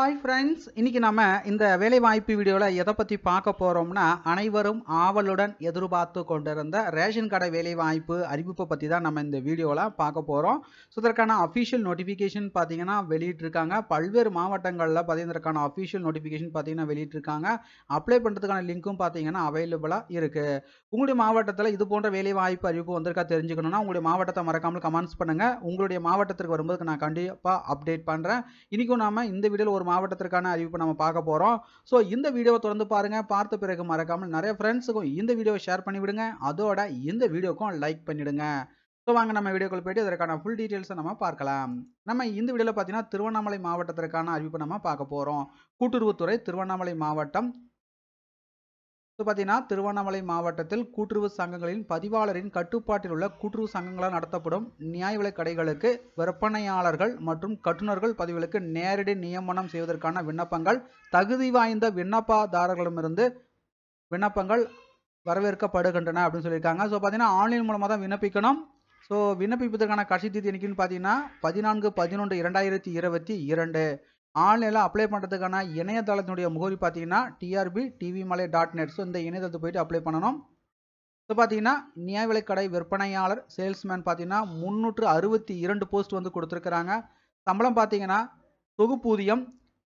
hi friends இன்றைக்கி நம்ம இந்த வேலைவாய்ப்பு வீடியோவில் எதை பற்றி பார்க்க போகிறோம்னா அனைவரும் ஆவலுடன் எதிர்பார்த்து கொண்டிருந்த ரேஷன் கடை வேலைவாய்ப்பு அறிவிப்பை பற்றி தான் நம்ம இந்த வீடியோவில் பார்க்க போகிறோம் ஸோ இதற்கான அஃபிஷியல் நோட்டிஃபிகேஷன் பார்த்தீங்கன்னா வெளியிட்ருக்காங்க பல்வேறு மாவட்டங்களில் பார்த்தீங்கன்னா இதற்கான அஃபிஷியல் நோட்டிஃபிகேஷன் பார்த்தீங்கன்னா வெளியிட்ருக்காங்க அப்ளை பண்ணுறதுக்கான லிங்க்கும் பார்த்தீங்கன்னா அவைலபிளாக இருக்குது உங்களுடைய மாவட்டத்தில் இது போன்ற வேலைவாய்ப்பு அறிவிப்பு வந்திருக்கா தெரிஞ்சுக்கணும்னா உங்களுடைய மாவட்டத்தை மறக்காமல் கமெண்ட்ஸ் பண்ணுங்கள் உங்களுடைய மாவட்டத்திற்கு வரும்போது நான் கண்டிப்பாக அப்டேட் பண்ணுறேன் இன்றைக்கும் நாம் இந்த வீடியோவில் ஒரு மாவட்டத்திற்கான அறிவிப்பு நம்ம பார்க்க போகிறோம் ஸோ இந்த வீடியோவை தொடர்ந்து பாருங்கள் பார்த்த பிறகு மறக்காமல் நிறைய ஃப்ரெண்ட்ஸுக்கும் இந்த வீடியோவை ஷேர் பண்ணிவிடுங்க அதோட இந்த வீடியோக்கும் லைக் பண்ணிவிடுங்க ஸோ வாங்க நம்ம வீடியோக்குள் போயிட்டு இதற்கான ஃபுல் டீட்டெயில்ஸை நம்ம பார்க்கலாம் நம்ம இந்த வீடியோவில் பார்த்தீங்கன்னா திருவண்ணாமலை மாவட்டத்திற்கான அறிவிப்பு நம்ம பார்க்க போகிறோம் கூட்டுறவுத்துறை திருவண்ணாமலை மாவட்டம் பார்த்தீங்கன்னா திருவண்ணாமலை மாவட்டத்தில் கூட்டுறவு சங்கங்களின் பதிவாளரின் கட்டுப்பாட்டில் உள்ள கூட்டுறவு சங்கங்களால் நடத்தப்படும் நியாய விலை கடைகளுக்கு விற்பனையாளர்கள் மற்றும் கட்டுநர்கள் பதிவுகளுக்கு நேரடி நியமனம் செய்வதற்கான விண்ணப்பங்கள் தகுதி வாய்ந்த விண்ணப்பதாரர்களிடமிருந்து விண்ணப்பங்கள் வரவேற்கப்படுகின்றன அப்படின்னு சொல்லியிருக்காங்க ஸோ பார்த்தீங்கன்னா ஆன்லைன் மூலமாக தான் விண்ணப்பிக்கணும் ஸோ விண்ணப்பிப்பதற்கான கடைசி தேதி என்னைக்குன்னு பார்த்தீங்கன்னா பதினான்கு பதினொன்று இரண்டாயிரத்தி இருபத்தி இரண்டு ஆன்லைனில் அப்ளை பண்ணுறதுக்கான இணையதளத்தினுடைய முகவரி பார்த்தீங்கன்னா டிஆர்பி டிவி மலை டாட் நெட் ஸோ இந்த இணையதளத்தை போயிட்டு அப்ளை பண்ணணும் இப்போ பார்த்தீங்கன்னா நியாய விலைக்கடை விற்பனையாளர் சேல்ஸ்மேன் பார்த்தீங்கன்னா முந்நூற்று அறுபத்தி இரண்டு போஸ்ட் வந்து கொடுத்துருக்குறாங்க சம்பளம் பார்த்தீங்கன்னா தொகுப்பூதியம்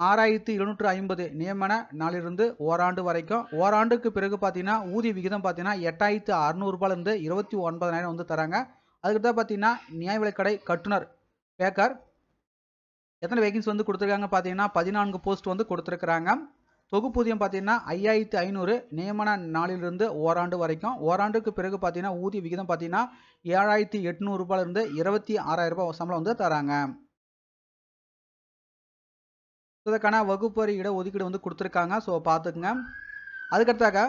ஆறாயிரத்தி எழுநூற்று ஐம்பது நியமன நாளிலிருந்து ஓராண்டு வரைக்கும் ஓராண்டுக்கு பிறகு பார்த்தீங்கன்னா ஊதிய விகிதம் பார்த்தீங்கன்னா எட்டாயிரத்து அறநூறுபாலேருந்து இருபத்தி ஒன்பதாயிரம் வந்து தராங்க அதுக்கு தான் பார்த்தீங்கன்னா நியாய விலைக்கடை கட்டுனர் பேக்கர் எத்தனை வேகன்சி வந்து கொடுத்துருக்காங்க பார்த்தீங்கன்னா பதினான்கு போஸ்ட் வந்து கொடுத்துருக்குறாங்க தொகுப்பூதியம் பார்த்தீங்கன்னா ஐயாயிரத்து ஐநூறு நியமன நாளிலிருந்து ஓராண்டு வரைக்கும் ஓராண்டுக்கு பிறகு பார்த்தீங்கன்னா ஊதிய விகிதம் பார்த்தீங்கன்னா ஏழாயிரத்தி எட்நூறுபாலிருந்து இருபத்தி ஆறாயிரம் ரூபாய் சம்பளம் வந்து தராங்க இதற்கான வகுப்பறி இட ஒதுக்கீடு வந்து கொடுத்துருக்காங்க ஸோ பார்த்துக்குங்க அதுக்கடுத்தாக்க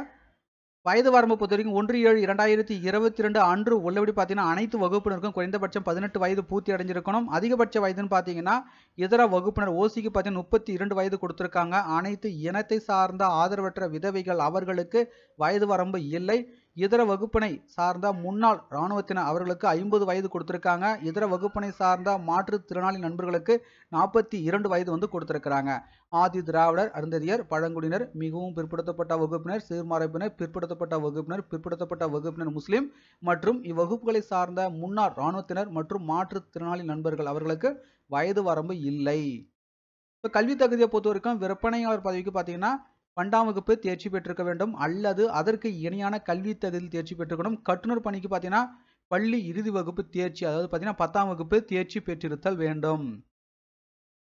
வயது வரம்பு பொறுத்த வரைக்கும் ஒன்று ஏழு இரண்டாயிரத்தி இருபத்தி ரெண்டு அன்று உள்ளபடி பார்த்தீங்கன்னா அனைத்து வகுப்பினருக்கும் குறைந்தபட்சம் பதினெட்டு வயது பூர்த்தி அடைஞ்சிருக்கணும் அதிகபட்ச வயதுன்னு பார்த்தீங்கன்னா இதர வகுப்பினர் ஓசிக்கு பார்த்தீங்கன்னா முப்பத்தி இரண்டு வயது கொடுத்துருக்காங்க அனைத்து இனத்தை சார்ந்த ஆதரவற்ற விதவைகள் அவர்களுக்கு வயது வரம்பு இல்லை இதர வகுப்பினை சார்ந்த முன்னாள் இராணுவத்தினர் அவர்களுக்கு ஐம்பது வயது கொடுத்துருக்காங்க இதர வகுப்பினை சார்ந்த மாற்றுத்திறனாளி நண்பர்களுக்கு நாற்பத்தி இரண்டு வயது வந்து கொடுத்துருக்கிறாங்க ஆதி திராவிடர் அருந்ததியர் பழங்குடியினர் மிகவும் பிற்படுத்தப்பட்ட வகுப்பினர் சீர்மரப்பினர் பிற்படுத்தப்பட்ட வகுப்பினர் பிற்படுத்தப்பட்ட வகுப்பினர் முஸ்லீம் மற்றும் இவ்வகுப்புகளை சார்ந்த முன்னாள் இராணுவத்தினர் மற்றும் மாற்றுத்திறனாளி நண்பர்கள் அவர்களுக்கு வயது வரம்பு இல்லை இப்போ கல்வி தகுதியை பொறுத்த வரைக்கும் விற்பனையாளர் பதவிக்கு பார்த்தீங்கன்னா பன்னெண்டாம் வகுப்பு தேர்ச்சி பெற்றிருக்க வேண்டும் அல்லது அதற்கு இணையான கல்வி தகுதியில் தேர்ச்சி பெற்றிருக்கணும் கட்டுநர் பணிக்கு பார்த்தீங்கன்னா பள்ளி இறுதி வகுப்பு தேர்ச்சி அதாவது பார்த்தீங்கன்னா பத்தாம் வகுப்பு தேர்ச்சி பெற்றிருத்தல் வேண்டும்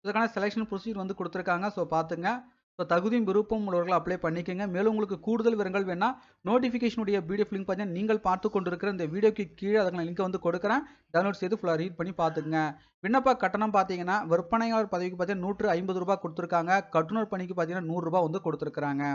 இதற்கான செலெக்ஷன் ப்ரொசீஜர் வந்து கொடுத்துருக்காங்க ஸோ பார்த்துங்க ஸோ தகுதியும் விருப்பம் உள்ளவர்கள் அப்ளை பண்ணிக்கோங்க மேலும் உங்களுக்கு கூடுதல் விவரங்கள் வேணால் நோட்டிஃபிகேஷனுடைய பிடிஎஃப் லிங்க் பார்த்தீங்கன்னா நீங்கள் பார்த்து கொண்டிருக்கிற இந்த வீடியோக்கு கீழே அதுக்கான லிங்க் வந்து கொடுக்குறேன் டவுன்லோட் செய்து ஃபுல்லாக ரீட் பண்ணி பார்த்துங்க விண்ணப்ப கட்டணம் பார்த்தீங்கன்னா விற்பனையாளர் பதவிக்கு பார்த்தீங்கன்னா நூற்று ஐம்பது ரூபா கொடுத்துருக்காங்க கட்டுநர் பணிக்கு பார்த்தீங்கன்னா நூறுரூபா வந்து கொடுத்துருக்குறாங்க